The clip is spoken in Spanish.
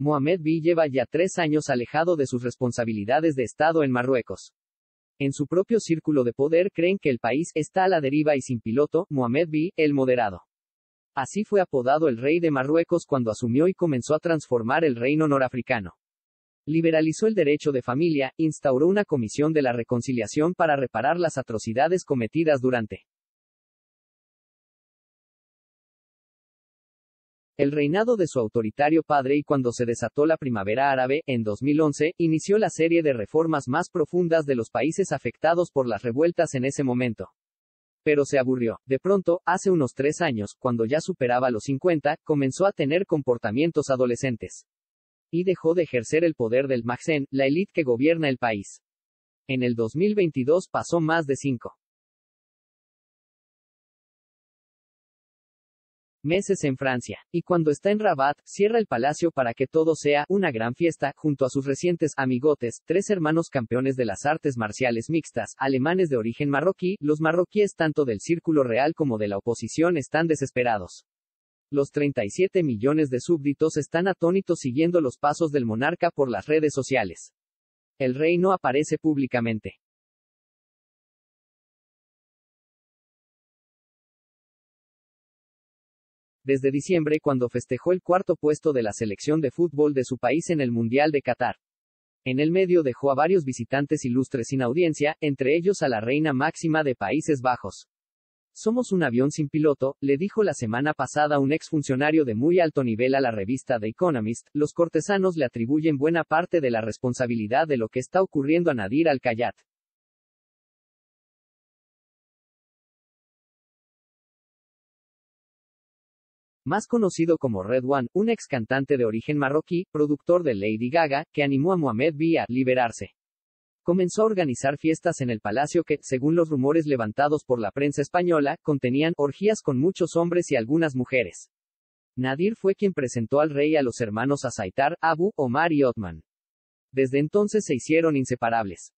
Mohamed B lleva ya tres años alejado de sus responsabilidades de Estado en Marruecos. En su propio círculo de poder creen que el país está a la deriva y sin piloto, Mohamed B, el moderado. Así fue apodado el rey de Marruecos cuando asumió y comenzó a transformar el reino norafricano. Liberalizó el derecho de familia, instauró una comisión de la reconciliación para reparar las atrocidades cometidas durante El reinado de su autoritario padre y cuando se desató la primavera árabe, en 2011, inició la serie de reformas más profundas de los países afectados por las revueltas en ese momento. Pero se aburrió. De pronto, hace unos tres años, cuando ya superaba los 50, comenzó a tener comportamientos adolescentes. Y dejó de ejercer el poder del Mahsen, la élite que gobierna el país. En el 2022 pasó más de 5. meses en Francia, y cuando está en Rabat, cierra el palacio para que todo sea una gran fiesta, junto a sus recientes amigotes, tres hermanos campeones de las artes marciales mixtas, alemanes de origen marroquí, los marroquíes tanto del círculo real como de la oposición están desesperados. Los 37 millones de súbditos están atónitos siguiendo los pasos del monarca por las redes sociales. El rey no aparece públicamente. desde diciembre cuando festejó el cuarto puesto de la selección de fútbol de su país en el Mundial de Qatar. En el medio dejó a varios visitantes ilustres sin audiencia, entre ellos a la reina máxima de Países Bajos. Somos un avión sin piloto, le dijo la semana pasada un exfuncionario de muy alto nivel a la revista The Economist, los cortesanos le atribuyen buena parte de la responsabilidad de lo que está ocurriendo a Nadir al-Kayat. más conocido como Red One, un ex cantante de origen marroquí, productor de Lady Gaga, que animó a Mohamed B a liberarse. Comenzó a organizar fiestas en el palacio que, según los rumores levantados por la prensa española, contenían orgías con muchos hombres y algunas mujeres. Nadir fue quien presentó al rey a los hermanos Azaitar, Abu, Omar y Otman. Desde entonces se hicieron inseparables.